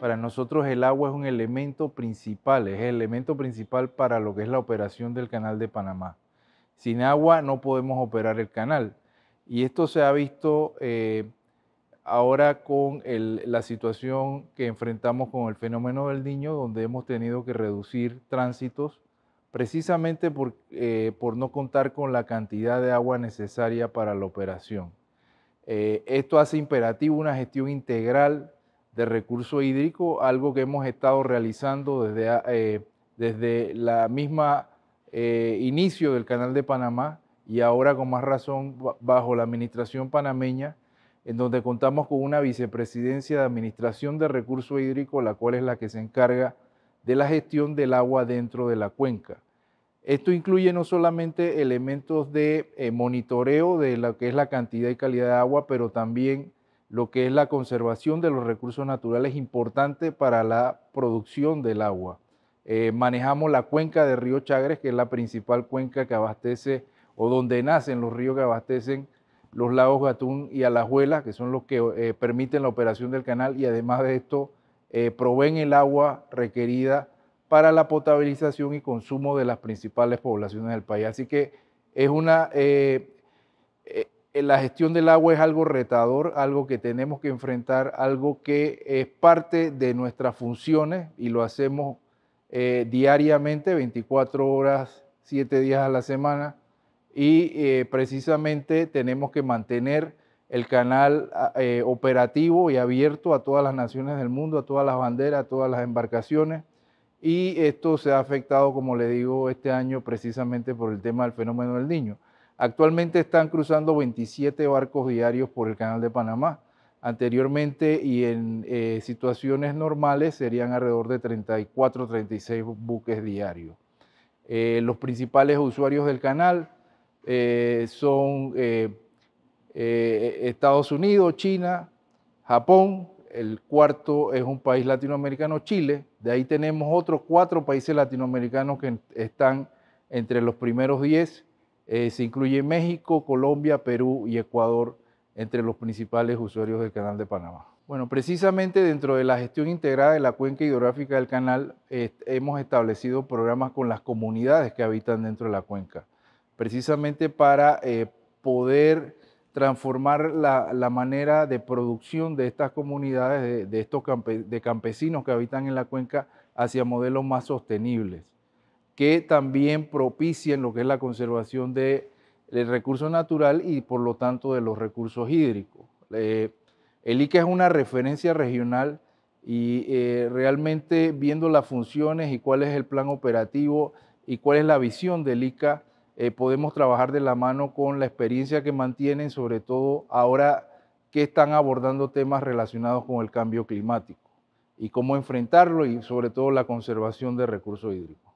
Para nosotros el agua es un elemento principal, es el elemento principal para lo que es la operación del canal de Panamá. Sin agua no podemos operar el canal. Y esto se ha visto eh, ahora con la situación que enfrentamos con el fenómeno del niño, donde hemos tenido que reducir tránsitos precisamente por, eh, no contar con la cantidad de agua necesaria para la operación. Eh, esto hace imperativo una gestión integral de recurso hídrico, algo que hemos estado realizando desde, el eh, desde la misma eh, inicio del Canal de Panamá y ahora con más razón bajo la administración panameña, en donde contamos con una vicepresidencia de administración de recurso hídrico, la cual es la que se encarga de la gestión del agua dentro de la cuenca. Esto incluye no solamente elementos de eh, monitoreo de lo que es la cantidad y calidad de agua, pero también lo que es la conservación de los recursos naturales importante para la producción del agua. Eh, manejamos la cuenca de Río Chagres, que es la principal cuenca que abastece o donde nacen los ríos que abastecen los lagos Gatún y Alajuela, que son los que eh, permiten la operación del canal y además de esto eh, proveen el agua requerida para la potabilización y consumo de las principales poblaciones del país. Así que es una la gestión del agua es algo retador, algo que tenemos que enfrentar, algo que es parte de nuestras funciones y lo hacemos eh, diariamente, 24 horas, 7 días a la semana. Y eh, precisamente tenemos que mantener el canal eh, operativo y abierto a todas las naciones del mundo, a todas las banderas, a todas las embarcaciones. Y esto se ha afectado, como le digo, este año precisamente por el tema del fenómeno del niño. Actualmente están cruzando 27 barcos diarios por el Canal de Panamá. Anteriormente y en eh, situaciones normales serían alrededor de 34, 36 buques diarios. Eh, los principales usuarios del canal eh, son Estados Unidos, China, Japón, el cuarto es un país latinoamericano, Chile. De ahí tenemos otros cuatro países latinoamericanos que están entre los primeros 10 eh, se incluye México, Colombia, Perú y Ecuador entre los principales usuarios del Canal de Panamá. Bueno, precisamente dentro de la gestión integrada de la cuenca hidrográfica del canal eh, hemos establecido programas con las comunidades que habitan dentro de la cuenca, precisamente para eh, poder transformar la, manera de producción de estas comunidades, de, estos de campesinos que habitan en la cuenca, hacia modelos más sostenibles que también propicien lo que es la conservación del recurso natural y por lo tanto de los recursos hídricos. Eh, el ICA es una referencia regional y eh, realmente viendo las funciones y cuál es el plan operativo y cuál es la visión del ICA, eh, podemos trabajar de la mano con la experiencia que mantienen, sobre todo ahora que están abordando temas relacionados con el cambio climático y cómo enfrentarlo y sobre todo la conservación de recursos hídricos.